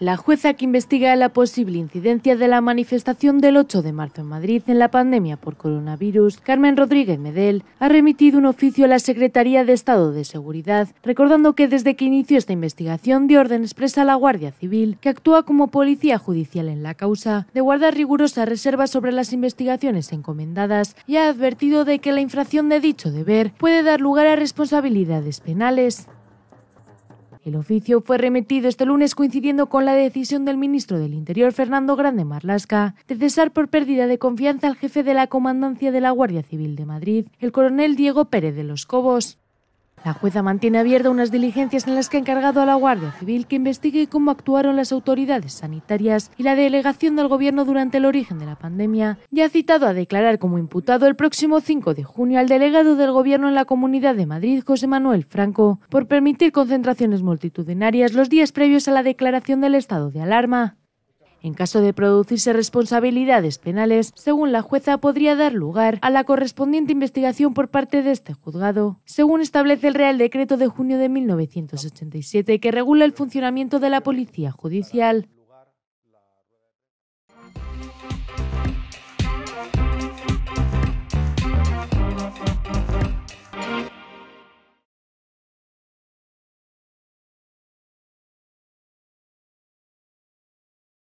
La jueza que investiga la posible incidencia de la manifestación del 8 de marzo en Madrid en la pandemia por coronavirus, Carmen Rodríguez Medel, ha remitido un oficio a la Secretaría de Estado de Seguridad, recordando que desde que inició esta investigación de orden expresa a la Guardia Civil, que actúa como policía judicial en la causa, de guardar rigurosa reserva sobre las investigaciones encomendadas y ha advertido de que la infracción de dicho deber puede dar lugar a responsabilidades penales. El oficio fue remitido este lunes coincidiendo con la decisión del ministro del Interior, Fernando Grande Marlasca, de cesar por pérdida de confianza al jefe de la Comandancia de la Guardia Civil de Madrid, el coronel Diego Pérez de los Cobos. La jueza mantiene abierta unas diligencias en las que ha encargado a la Guardia Civil que investigue cómo actuaron las autoridades sanitarias y la delegación del Gobierno durante el origen de la pandemia y ha citado a declarar como imputado el próximo 5 de junio al delegado del Gobierno en la Comunidad de Madrid, José Manuel Franco, por permitir concentraciones multitudinarias los días previos a la declaración del estado de alarma. En caso de producirse responsabilidades penales, según la jueza, podría dar lugar a la correspondiente investigación por parte de este juzgado, según establece el Real Decreto de junio de 1987 que regula el funcionamiento de la Policía Judicial.